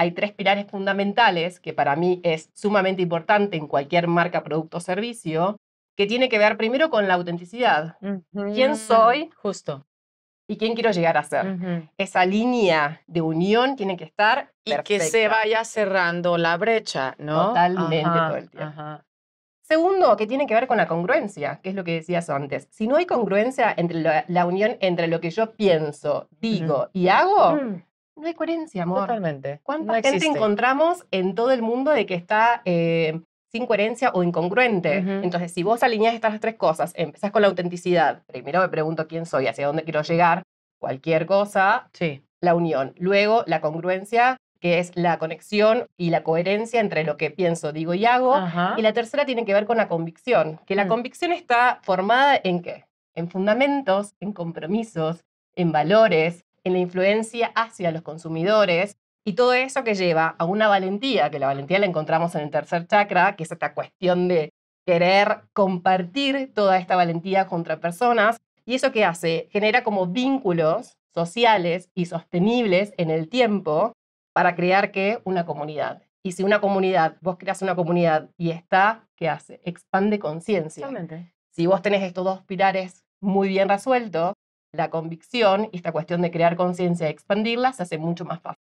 hay tres pilares fundamentales que para mí es sumamente importante en cualquier marca, producto o servicio, que tiene que ver primero con la autenticidad. ¿Quién soy? Justo. ¿Y quién quiero llegar a ser? Esa línea de unión tiene que estar. Y que se vaya cerrando la brecha, ¿no? Totalmente todo Segundo, que tiene que ver con la congruencia, que es lo que decías antes. Si no hay congruencia entre la, unión entre lo que yo pienso, digo y hago, mm no hay coherencia, amor. Totalmente. ¿Cuánta gente encontramos en todo el mundo de que está eh, sin coherencia o incongruente? Entonces, si vos alineás estas tres cosas, empezás con la autenticidad, primero me pregunto quién soy, hacia dónde quiero llegar, cualquier cosa, sí. la unión. Luego, la congruencia, que es la conexión y la coherencia entre lo que pienso, digo y hago. Y la tercera tiene que ver con la convicción, que la mm. convicción está formada en qué? En fundamentos, en compromisos, en valores, en la influencia hacia los consumidores y todo eso que lleva a una valentía, que la valentía la encontramos en el tercer chakra, que es esta cuestión de querer compartir toda esta valentía contra personas. ¿Y eso que hace? Genera como vínculos sociales y sostenibles en el tiempo para crear que una comunidad. Y si una comunidad, vos creas una comunidad y está, ¿qué hace? Expande conciencia. Si vos tenés estos dos pilares muy bien resueltos, la convicción y esta cuestión de crear conciencia y expandirla se hace mucho más fácil.